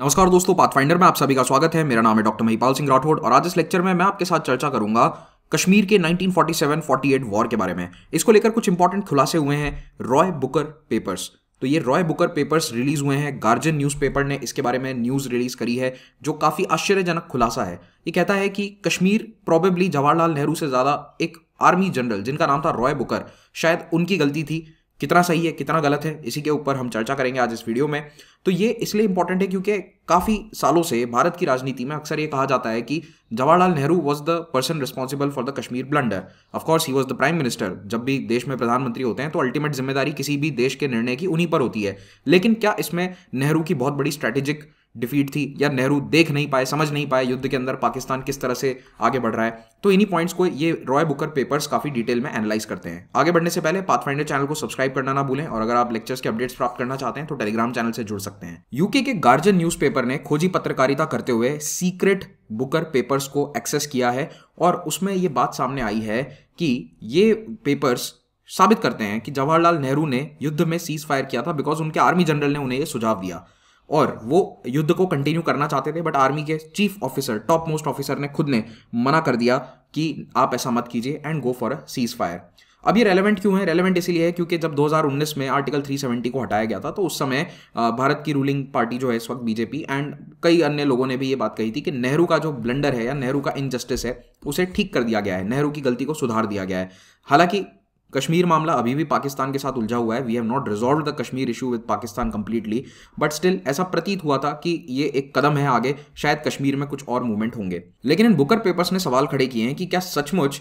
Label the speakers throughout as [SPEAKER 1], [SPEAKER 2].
[SPEAKER 1] नमस्कार दोस्तों पाथफाइंडर में आप सभी का स्वागत है मेरा नाम है डॉक्टर महिपाल सिंह राठौड़ और आज इस लेक्चर में मैं आपके साथ चर्चा करूंगा कश्मीर के 1947-48 वॉर के बारे में इसको लेकर कुछ इंपॉर्टेंट खुलासे हुए हैं रॉय बुकर पेपर्स तो ये रॉय बुकर पेपर्स रिलीज हुए हैं गार्जियन न्यूज़पेपर ने इसके बारे में न्यूज़ रिलीज करी है जो काफ़ी आश्चर्यजनक खुलासा है ये कहता है कि कश्मीर प्रॉबेबली जवाहरलाल नेहरू से ज़्यादा एक आर्मी जनरल जिनका नाम था रॉय बुकर शायद उनकी गलती थी कितना सही है कितना गलत है इसी के ऊपर हम चर्चा करेंगे आज इस वीडियो में तो ये इसलिए इंपॉर्टेंट है क्योंकि काफ़ी सालों से भारत की राजनीति में अक्सर ये कहा जाता है कि Jawaharlal Nehru was the person responsible for the Kashmir blunder of course he was the prime minister जब भी देश में प्रधानमंत्री होते हैं तो अल्टीमेट जिम्मेदारी किसी भी देश के निर्णय की उन्हीं पर होती है लेकिन क्या इसमें नेहरू की बहुत बड़ी स्ट्रैटेजिक डिफीट थी या नेहरू देख नहीं पाए समझ नहीं पाए युद्ध के अंदर पाकिस्तान किस तरह से आगे बढ़ रहा है तो इन्हीं पॉइंट्स को ये रॉय बुकर पेपर्स काफी डिटेल में एनालाइज करते हैं आगे बढ़ने से पहले पाथफाइंडर चैनल को सब्सक्राइब करना ना भूलें और अगर आप लेक्चर्स के अपडेट्स प्राप्त करना चाहते हैं तो टेलीग्राम चैनल से जुड़ सकते हैं यूके के गार्जियन न्यूज ने खोजी पत्रकारिता करते हुए सीक्रेट बुकर पेपर्स को एक्सेस किया है और उसमें ये बात सामने आई है कि ये पेपर्स साबित करते हैं कि जवाहरलाल नेहरू ने युद्ध में सीज फायर किया था बिकॉज उनके आर्मी जनरल ने उन्हें यह सुझाव दिया और वो युद्ध को कंटिन्यू करना चाहते थे बट आर्मी के chief officer top most officer ने खुद ने मना कर दिया कि आप ऐसा मत कीजिए and go for a ceasefire अब ये रेलेवेंट क्यों है रेलेवेंट इसीलिए है क्योंकि जब 2019 में आर्टिकल 370 को हटाया गया था तो उस समय भारत की रूलिंग पार्टी जो है इस वक्त बीजेपी एंड कई अन्य लोगों ने भी ये बात कही थी कि नेहरू का जो ब्लंडर है या नेहरू का इनजस्टिस है उसे ठीक कर दिया गया है नेहरू की गलती को सुधार दिया गया है हालांकि कश्मीर मामला अभी भी पाकिस्तान के साथ उलझा हुआ है we have not resolve the Kashmir issue with Pakistan completely but still ऐसा प्रतीत हुआ था कि ये एक कदम है आगे शायद कश्मीर में कुछ और मूवमेंट होंगे लेकिन इन बुकर पेपर्स ने सवाल खड़े किए हैं कि क्या सचमुच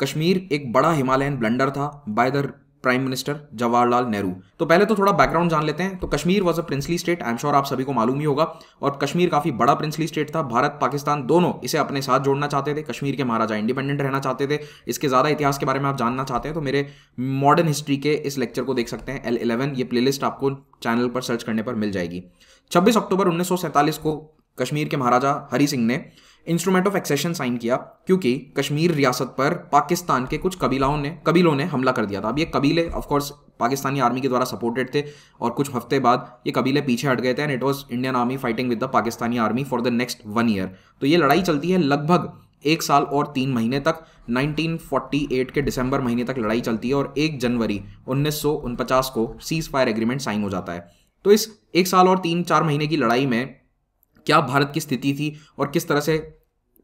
[SPEAKER 1] कश्मीर एक बड़ा हिमालयन ब्लंडर था by the prime minister Jawaharlal Nehru तो पहले तो थोड़ा बैकग्राउंड जान लेते हैं तो Kashmir was a princely state I am sure आप सभी को मालूम ही होगा और कश्मीर काफी बड़ा प्रिंसली स्टेट था भारत पाकिस्तान दोनों इसे अपने साथ जोड़ना चाहते थे कश्मीर के महाराजा इंडिपेंडेंट रहना चाहते थे इसके ज्यादा इतिहास के बारे में आप जानना चाहते हैं तो मेरे मॉडर्न हिस्ट्री के इस लेक्चर को देख सकते हैं एल इलेवन ये लिस्ट आपको चैनल पर सर्च करने पर मिल जाएगी छब्बीस अक्टूबर उन्नीस को कश्मीर के महाराजा हरी सिंह ने इंस्ट्रूमेंट ऑफ एक्सेशन साइन किया क्योंकि कश्मीर रियासत पर पाकिस्तान के कुछ कबीलाओं ने कबीलों ने हमला कर दिया था अब ये कबीले ऑफकोर्स पाकिस्तानी आर्मी के द्वारा सपोर्टेड थे और कुछ हफ्ते बाद ये कबीले पीछे हट गए थे and it was Indian army fighting with the Pakistani army for the next one year तो ये लड़ाई चलती है लगभग एक साल और तीन महीने तक 1948 के दिसंबर महीने तक लड़ाई चलती है और एक जनवरी उन्नीस को सीज फायर एग्रीमेंट साइन हो जाता है तो इस एक साल और तीन चार महीने की लड़ाई में क्या भारत की स्थिति थी और किस तरह से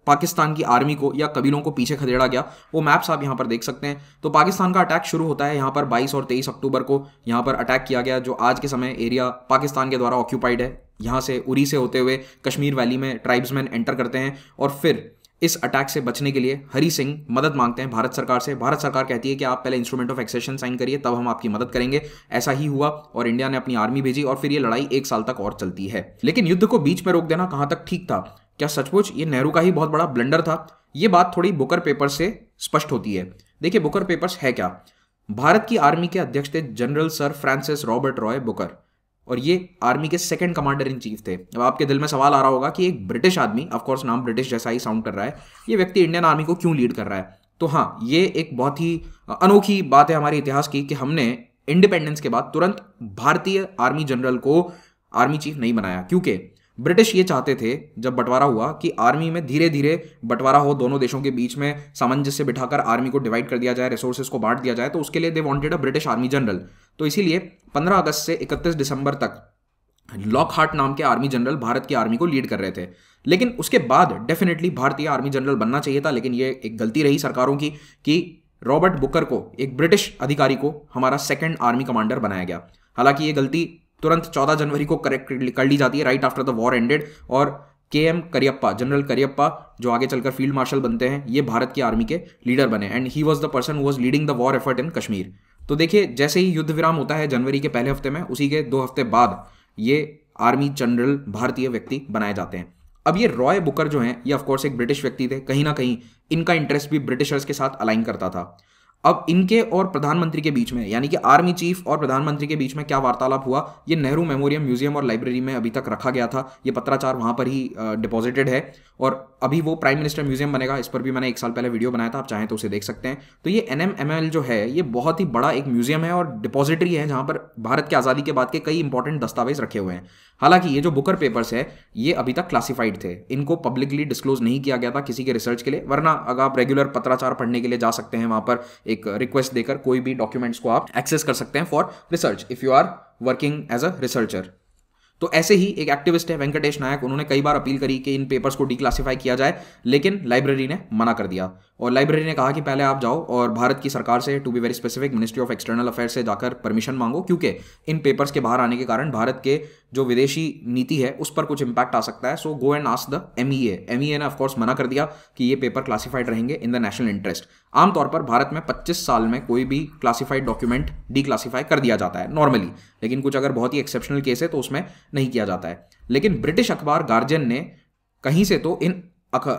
[SPEAKER 1] पाकिस्तान की आर्मी को या कबीलों को पीछे खदेड़ा गया वो मैप्स आप यहाँ पर देख सकते हैं तो पाकिस्तान का अटैक शुरू होता है यहाँ पर 22 और 23 अक्टूबर को यहाँ पर अटैक किया गया जो आज के समय एरिया पाकिस्तान के द्वारा ऑक्यूपाइड है यहाँ से उरी से होते हुए कश्मीर वैली में ट्राइब्समैन एंटर करते हैं और फिर इस अटैक से बचने के लिए हरी सिंह मदद मांगते हैं भारत सरकार से भारत सरकार कहती है कि आप पहले इंस्ट्रूमेंट ऑफ एक्सेशन साइन करिए तब हम आपकी मदद करेंगे ऐसा ही हुआ और इंडिया ने अपनी आर्मी भेजी और फिर ये लड़ाई एक साल तक और चलती है लेकिन युद्ध को बीच में रोक देना कहां तक ठीक था क्या सचमुच ये नेहरू का ही बहुत बड़ा ब्लंडर था ये बात थोड़ी बुकर पेपर से स्पष्ट होती है देखिए बुकर पेपर्स है क्या भारत की आर्मी के अध्यक्ष थे general sir Francis Robert Roy Bucher और ये आर्मी के सेकंड कमांडर इन चीफ थे अब आपके दिल में सवाल आ रहा होगा कि एक ब्रिटिश आदमी ऑफकोर्स नाम ब्रिटिश जैसा ही साउंड कर रहा है ये व्यक्ति इंडियन आर्मी को क्यों लीड कर रहा है तो हाँ ये एक बहुत ही अनोखी बात है हमारे इतिहास की कि हमने इंडिपेंडेंस के बाद तुरंत भारतीय आर्मी जनरल को आर्मी चीफ नहीं बनाया क्योंकि ब्रिटिश ये चाहते थे जब बंटवारा हुआ कि आर्मी में धीरे धीरे बंटवारा हो दोनों देशों के बीच में सामंजस्य बिठाकर आर्मी को डिवाइड कर दिया जाए रिसोर्सेज को बांट दिया जाए तो उसके लिए they wanted a British army general तो इसीलिए 15 अगस्त से 31 दिसंबर तक लॉक हार्ट नाम के आर्मी जनरल भारत की आर्मी को लीड कर रहे थे लेकिन उसके बाद डेफिनेटली भारतीय आर्मी जनरल बनना चाहिए था लेकिन ये एक गलती रही सरकारों की कि रॉबर्ट बुकर को एक ब्रिटिश अधिकारी को हमारा सेकेंड आर्मी कमांडर बनाया गया हालांकि ये गलती तुरंत चौदह जनवरी को करेक्ट कर ली जाती है right after the war ended और K M Cariappa general Cariappa जो आगे चलकर फील्ड मार्शल बनते हैं ये भारत की आर्मी के लीडर बने and he was the person was leading the war effort in Kashmir तो देखिए जैसे ही युद्ध विराम होता है जनवरी के पहले हफ्ते में उसी के दो हफ्ते बाद ये आर्मी जनरल भारतीय व्यक्ति बनाए जाते हैं अब ये रॉय बुकर जो हैं ये ऑफकोर्स एक ब्रिटिश व्यक्ति थे कहीं ना कहीं इनका इंटरेस्ट भी ब्रिटिशर्स के साथ अलाइन करता था अब इनके और प्रधानमंत्री के बीच में यानी कि आर्मी चीफ और प्रधानमंत्री के बीच में क्या वार्तालाप हुआ ये नेहरू मेमोरियल म्यूजियम और लाइब्रेरी में अभी तक रखा गया था ये पत्राचार वहाँ पर ही डिपॉजिटेड है और अभी वो प्राइम मिनिस्टर म्यूजियम बनेगा इस पर भी मैंने एक साल पहले वीडियो बनाया था आप चाहें तो उसे देख सकते हैं तो ये एन जो है ये बहुत ही बड़ा एक म्यूजियम है और डिपॉजिटरी है जहाँ पर भारत की आज़ादी के बाद के कई इंपॉर्टेंट दस्तावेज रखे हुए हैं हालांकि ये जो बुकर पेपर्स है ये अभी तक क्लासिफाइड थे इनको पब्लिकली डिस्क्लोज नहीं किया गया था किसी के रिसर्च के लिए वरना अगर आप रेगुलर पत्राचार पढ़ने के लिए जा सकते हैं वहाँ पर एक रिक्वेस्ट देकर कोई भी डॉक्यूमेंट्स को आप एक्सेस कर सकते हैं for research if you are working as a researcher तो ऐसे ही एक एक्टिविस्ट है वेंकटेश नायक उन्होंने कई बार अपील करी कि इन पेपर्स को डिक्लासिफाई किया जाए लेकिन लाइब्रेरी ने मना कर दिया और लाइब्रेरी ने कहा कि पहले आप जाओ और भारत की सरकार से to be very specific ministry of external affairs से जाकर परमिशन मांगो क्योंकि इन पेपर्स के बाहर आने के कारण भारत के जो विदेशी नीति है उस पर कुछ इंपैक्ट आ सकता है so go and ask the M E M E A ने ऑफकोर्स मना कर दिया कि ये पेपर क्लासिफाइड रहेंगे इन द नेशनल इंटरेस्ट आमतौर पर भारत में 25 साल में कोई भी क्लासिफाइड डॉक्यूमेंट डीक्लासीफाई कर दिया जाता है नॉर्मली लेकिन कुछ अगर बहुत ही एक्सेप्शनल केस है तो उसमें नहीं किया जाता है लेकिन ब्रिटिश अखबार गार्जियन ने कहीं से तो इन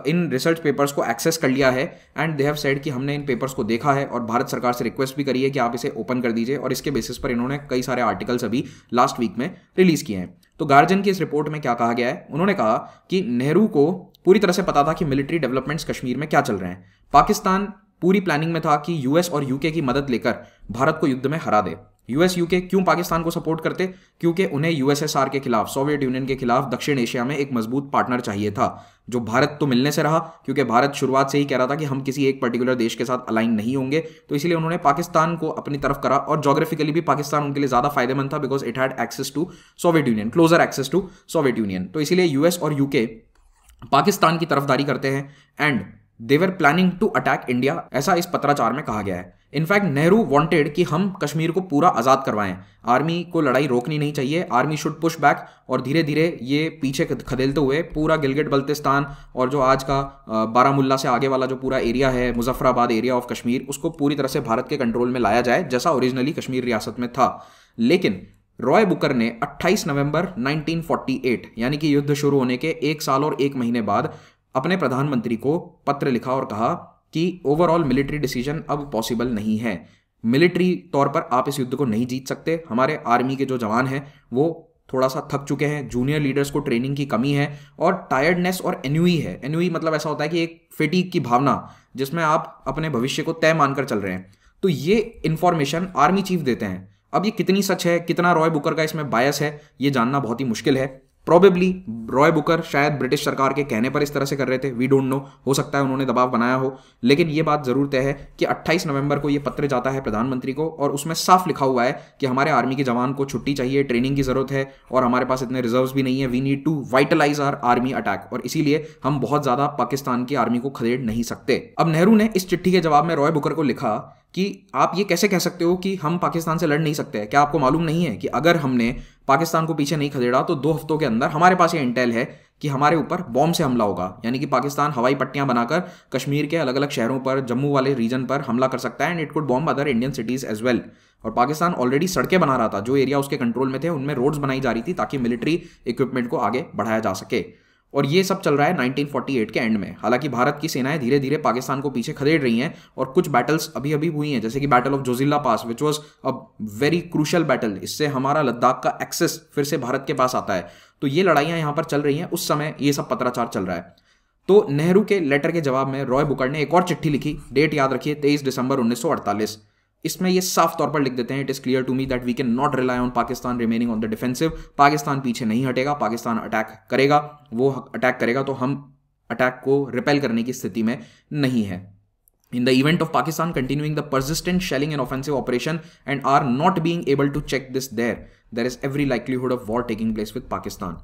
[SPEAKER 1] इन रिसर्च पेपर्स को एक्सेस कर लिया है एंड दे हैव सेड कि हमने इन पेपर्स को देखा है और भारत सरकार से रिक्वेस्ट भी करी है कि आप इसे ओपन कर दीजिए और इसके बेसिस पर इन्होंने कई सारे आर्टिकल्स अभी लास्ट वीक में रिलीज़ किए हैं तो गार्जियन की इस रिपोर्ट में क्या कहा गया है उन्होंने कहा कि नेहरू को पूरी तरह से पता था कि मिलिट्री डेवलपमेंट्स कश्मीर में क्या चल रहे हैं पाकिस्तान पूरी प्लानिंग में था कि यूएस और यूके की मदद लेकर भारत को युद्ध में हरा दे यूएस यूके क्यों पाकिस्तान को सपोर्ट करते क्योंकि उन्हें यूएसएसआर के खिलाफ सोवियत यूनियन के खिलाफ दक्षिण एशिया में एक मजबूत पार्टनर चाहिए था जो भारत तो मिलने से रहा क्योंकि भारत शुरुआत से ही कह रहा था कि हम किसी एक पर्टिकुलर देश के साथ अलाइन नहीं होंगे तो इसलिए उन्होंने पाकिस्तान को अपनी तरफ करा और जोग्राफिकली भी पाकिस्तान उनके लिए ज्यादा फायदेमंद था because it had access to Soviet Union closer access to Soviet Union तो इसलिए यूएस और यूके पाकिस्तान की तरफदारी करते हैं and their planning to attack India ऐसा इस पत्राचार में कहा गया है इनफैक्ट नेहरू वांटेड कि हम कश्मीर को पूरा आज़ाद करवाएं आर्मी को लड़ाई रोकनी नहीं चाहिए आर्मी शुड पुश बैक और धीरे धीरे ये पीछे खदेलते हुए पूरा गिलगिट बल्तिस्तान और जो आज का बारामुल्ला से आगे वाला जो पूरा एरिया है मुजफ्फराबाद एरिया ऑफ कश्मीर उसको पूरी तरह से भारत के कंट्रोल में लाया जाए जैसा ओरिजिनली कश्मीर रियासत में था लेकिन रॉय बुकर ने 28 नवंबर 1948 यानी कि युद्ध शुरू होने के एक साल और एक महीने बाद अपने प्रधानमंत्री को पत्र लिखा और कहा कि ओवरऑल मिलिट्री डिसीजन अब पॉसिबल नहीं है मिलिट्री तौर पर आप इस युद्ध को नहीं जीत सकते हमारे आर्मी के जो जवान हैं वो थोड़ा सा थक चुके हैं जूनियर लीडर्स को ट्रेनिंग की कमी है और टायर्डनेस और एन्यूई है एन्यूई मतलब ऐसा होता है कि एक फिटीक की भावना जिसमें आप अपने भविष्य को तय मानकर चल रहे हैं तो ये इन्फॉर्मेशन आर्मी चीफ देते हैं अब ये कितनी सच है कितना रॉय बुकर का इसमें बायस है ये जानना बहुत ही मुश्किल है प्रॉबेबली रॉय बुकर शायद ब्रिटिश सरकार के कहने पर इस तरह से कर रहे थे वी डोंट नो हो सकता है उन्होंने दबाव बनाया हो लेकिन ये बात जरूर तय है कि 28 नवंबर को ये पत्र जाता है प्रधानमंत्री को और उसमें साफ लिखा हुआ है कि हमारे आर्मी के जवान को छुट्टी चाहिए ट्रेनिंग की जरूरत है और हमारे पास इतने रिजर्व भी नहीं है we need to vitalise our army attack और इसीलिए हम बहुत ज्यादा पाकिस्तान की आर्मी को खदेड़ नहीं सकते अब नेहरू ने इस चिट्ठी के जवाब में रॉय बुकर को लिखा कि आप ये कैसे कह सकते हो कि हम पाकिस्तान से लड़ नहीं सकते क्या आपको मालूम नहीं है कि अगर हमने पाकिस्तान को पीछे नहीं खदेड़ा तो दो हफ्तों के अंदर हमारे पास ये इंटेल है कि हमारे ऊपर बॉम्ब से हमला होगा यानी कि पाकिस्तान हवाई पट्टियां बनाकर कश्मीर के अलग अलग शहरों पर जम्मू वाले रीजन पर हमला कर सकता है and it could bomb other Indian cities as well और पाकिस्तान ऑलरेडी सड़कें बना रहा था जो एरिया उसके कंट्रोल में थे उनमें रोड्स बनाई जा रही थी ताकि मिलिट्री इक्विपमेंट को आगे बढ़ाया जा सके और ये सब चल रहा है 1948 के एंड में हालांकि भारत की सेनाएं धीरे धीरे पाकिस्तान को पीछे खदेड़ रही हैं और कुछ बैटल्स अभी अभी हुई हैं जैसे कि battle of Zojila pass which was a very crucial battle इससे हमारा लद्दाख का एक्सेस फिर से भारत के पास आता है तो ये लड़ाइयाँ यहाँ पर चल रही हैं उस समय ये सब पत्राचार चल रहा है तो नेहरू के लेटर के जवाब में रॉय बुकर ने एक और चिट्ठी लिखी डेट याद रखिए तेईस दिसंबर उन्नीस इसमें ये साफ तौर पर लिख देते हैं it is clear to me that we can not rely on Pakistan remaining on the defensive Pakistan पीछे नहीं हटेगा पाकिस्तान अटैक करेगा वो अटैक करेगा तो हम अटैक को रिपेल करने की स्थिति में नहीं है in the event of Pakistan continuing the persistent shelling and offensive operation and are not being able to check this there there is every likelihood of war taking place with Pakistan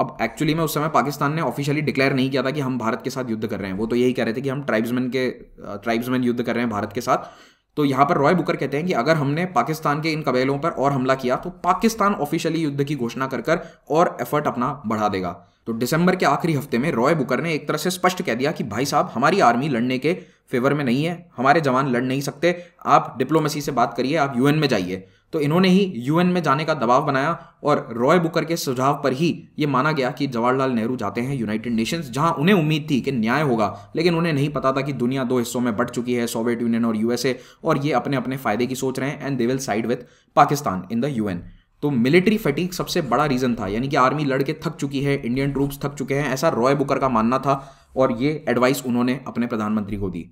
[SPEAKER 1] अब actually में उस समय पाकिस्तान ने ऑफिशियली डिक्लेयर नहीं किया था कि हम भारत के साथ युद्ध कर रहे हैं वो तो यही कह रहे थे कि हम ट्राइब्समैन के ट्राइब्समैन युद्ध कर रहे हैं भारत के साथ तो यहां पर रॉय बुकर कहते हैं कि अगर हमने पाकिस्तान के इन कबेलों पर और हमला किया तो पाकिस्तान ऑफिशियली युद्ध की घोषणा कर और एफर्ट अपना बढ़ा देगा तो दिसंबर के आखिरी हफ्ते में रॉय बुकर ने एक तरह से स्पष्ट कह दिया कि भाई साहब हमारी आर्मी लड़ने के फेवर में नहीं है हमारे जवान लड़ नहीं सकते आप डिप्लोमेसी से बात करिए आप यूएन में जाइए तो इन्होंने ही यूएन में जाने का दबाव बनाया और रॉय बुकर के सुझाव पर ही ये माना गया कि जवाहरलाल नेहरू जाते हैं यूनाइटेड नेशंस जहां उन्हें उम्मीद थी कि न्याय होगा लेकिन उन्हें नहीं पता था कि दुनिया दो हिस्सों में बढ़ चुकी है सोवियत यूनियन और यूएसए और ये अपने अपने फायदे की सोच रहे हैं and they will side with Pakistan in the UN तो मिलिट्री फटीक सबसे बड़ा रीज़न था यानी कि आर्मी लड़के थक चुकी है इंडियन ट्रूप्स थक चुके हैं ऐसा रॉय बुकर का मानना था और ये एडवाइस उन्होंने अपने प्रधानमंत्री को दी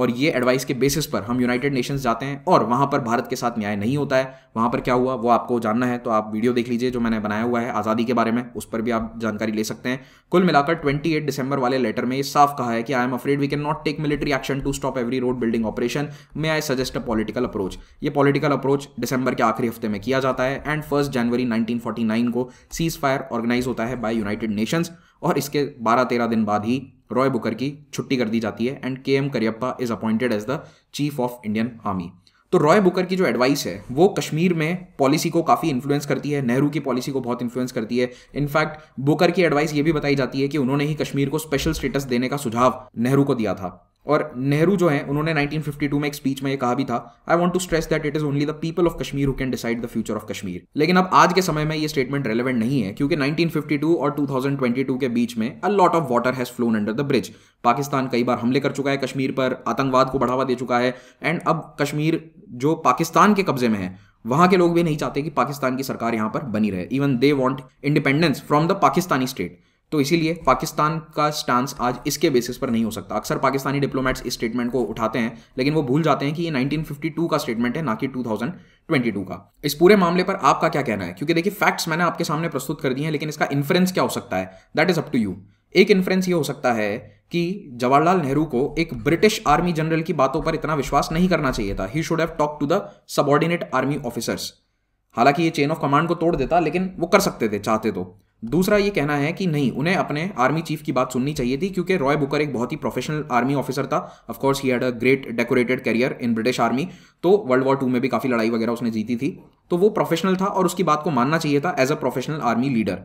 [SPEAKER 1] और ये एडवाइस के बेसिस पर हम यूनाइटेड नेशंस जाते हैं और वहाँ पर भारत के साथ न्याय नहीं होता है वहाँ पर क्या हुआ वो आपको जानना है तो आप वीडियो देख लीजिए जो मैंने बनाया हुआ है आज़ादी के बारे में उस पर भी आप जानकारी ले सकते हैं कुल मिलाकर 28 दिसंबर वाले लेटर में ये साफ कहा है कि I am afraid we can not take military action to stop every road building operation may I suggest a political approach ये पॉलिटिकल अप्रोच दिसंबर के आखिरी हफ्ते में किया जाता है एंड फर्स्ट जनवरी नाइनटीन को सीज फायर ऑर्गेनाइज होता है बाय यूनाइटेड नेशंस और इसके बारह तेरह दिन बाद ही रॉय बुकर की छुट्टी कर दी जाती है and K M Cariappa is appointed as the chief of Indian army तो रॉय बुकर की जो एडवाइस है वो कश्मीर में पॉलिसी को काफ़ी इन्फ्लुएंस करती है नेहरू की पॉलिसी को बहुत इन्फ्लुएंस करती है इनफैक्ट बुकर की एडवाइस ये भी बताई जाती है कि उन्होंने ही कश्मीर को स्पेशल स्टेटस देने का सुझाव नेहरू को दिया था और नेहरू जो है उन्होंने 1952 में एक स्पीच में ये कहा भी था I want to stress that it is only the people of Kashmir who can decide the future of Kashmir लेकिन अब आज के समय में ये स्टेटमेंट रेलिवेंट नहीं है क्योंकि 1952 और 2022 के बीच में a lot of water has flown under the bridge Pakistan कई बार हमले कर चुका है कश्मीर पर आतंकवाद को बढ़ावा दे चुका है एंड अब कश्मीर जो पाकिस्तान के कब्जे में है वहां के लोग भी नहीं चाहते कि पाकिस्तान की सरकार यहाँ पर बनी रहे even they want independence from the Pakistani state तो इसीलिए पाकिस्तान का स्टांस आज इसके बेसिस पर नहीं हो सकता अक्सर पाकिस्तानी डिप्लोमेट्स इस स्टेटमेंट को उठाते हैं लेकिन वो भूल जाते हैं कि ये 1952 का स्टेटमेंट है ना कि 2022 का इस पूरे मामले पर आपका क्या कहना है क्योंकि देखिए फैक्ट्स मैंने आपके सामने प्रस्तुत कर दिए हैं लेकिन इसका इन्फ्रेंस क्या हो सकता है that is up to you एक इन्फ्रेंस ये हो सकता है कि जवाहरलाल नेहरू को एक ब्रिटिश आर्मी जनरल की बातों पर इतना विश्वास नहीं करना चाहिए था he should have talk to the subordinate army officers हालांकि ये चेन ऑफ कमांड को तोड़ देता लेकिन वो कर सकते थे चाहते तो दूसरा ये कहना है कि नहीं उन्हें अपने आर्मी चीफ की बात सुननी चाहिए थी क्योंकि रॉय बुकर एक बहुत ही प्रोफेशनल आर्मी ऑफिसर था of course he had a great decorated career in British army तो वर्ल्ड वॉर टू में भी काफ़ी लड़ाई वगैरह उसने जीती थी तो वो प्रोफेशनल था और उसकी बात को मानना चाहिए था as a professional army leader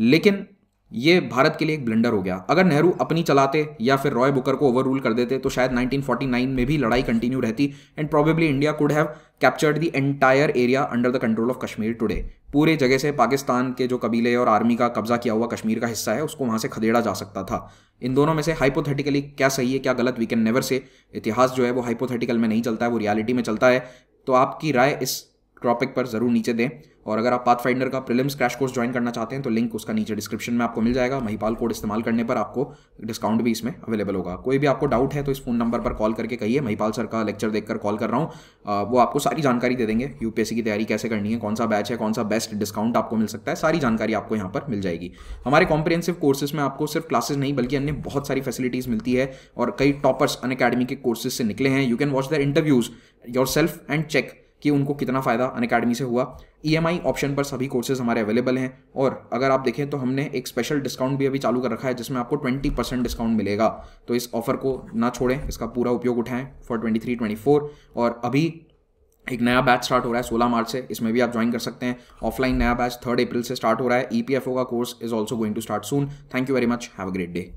[SPEAKER 1] लेकिन ये भारत के लिए एक ब्लंडर हो गया अगर नेहरू अपनी चलाते या फिर रॉय बुकर को ओवर रूल कर देते तो शायद 1949 में भी लड़ाई कंटिन्यू रहती and probably India could have captured the entire area under the control of Kashmir today पूरे जगह से पाकिस्तान के जो कबीले और आर्मी का कब्जा किया हुआ कश्मीर का हिस्सा है उसको वहाँ से खदेड़ा जा सकता था इन दोनों में से हाइपोथेटिकली क्या सही है क्या गलत वी कैन नेवर से इतिहास जो है वो हाइपोथेटिकल में नहीं चलता है वो रियलिटी में चलता है तो आपकी राय इस टॉपिक पर ज़रूर नीचे दें और अगर आप पाथ का प्रिलिम्स क्रैश कोर्स ज्वाइन करना चाहते हैं तो लिंक उसका नीचे डिस्क्रिप्शन में आपको मिल जाएगा महिपाल कोड इस्तेमाल करने पर आपको डिस्काउंट भी इसमें अवेलेबल होगा कोई भी आपको डाउट है तो इस फोन नंबर पर कॉल करके कहिए महिपाल सर का लेक्चर देखकर कॉल कर रहा हूँ वो आपको सारी जानकारी दे देंगे यूपीएससी की तैयारी कैसे करनी है कौन सा बैच है कौन सा बेस्ट डिस्काउंट आपको मिल सकता है सारी जानकारी आपको यहाँ पर मिल जाएगी हमारे कॉम्प्रिहेंसिव कोर्सेज में आपको सिर्फ क्लासेज नहीं बल्कि अन्य बहुत सारी फैसिलिटीज़ मिलती है और कई टॉपर्स अन के कोर्सेज से निकले हैं you can watch their interviews yourself and check कि उनको कितना फ़ायदा अन अकेडमी से हुआ ई e ऑप्शन पर सभी कोर्सेज हमारे अवेलेबल हैं और अगर आप देखें तो हमने एक स्पेशल डिस्काउंट भी अभी चालू कर रखा है जिसमें आपको ट्वेंटी परसेंट डिस्काउंट मिलेगा तो इस ऑफर को ना छोड़ें इसका पूरा उपयोग उठाएं for twenty three twenty four और अभी एक नया बैच स्टार्ट हो रहा है सोलह मार्च से इसमें भी आप ज्वाइन कर सकते हैं ऑफलाइन नया बैच थर्ड अप्रैल से स्टार्ट हो रहा है ई e का course is also going to start soon thank you very much have a great day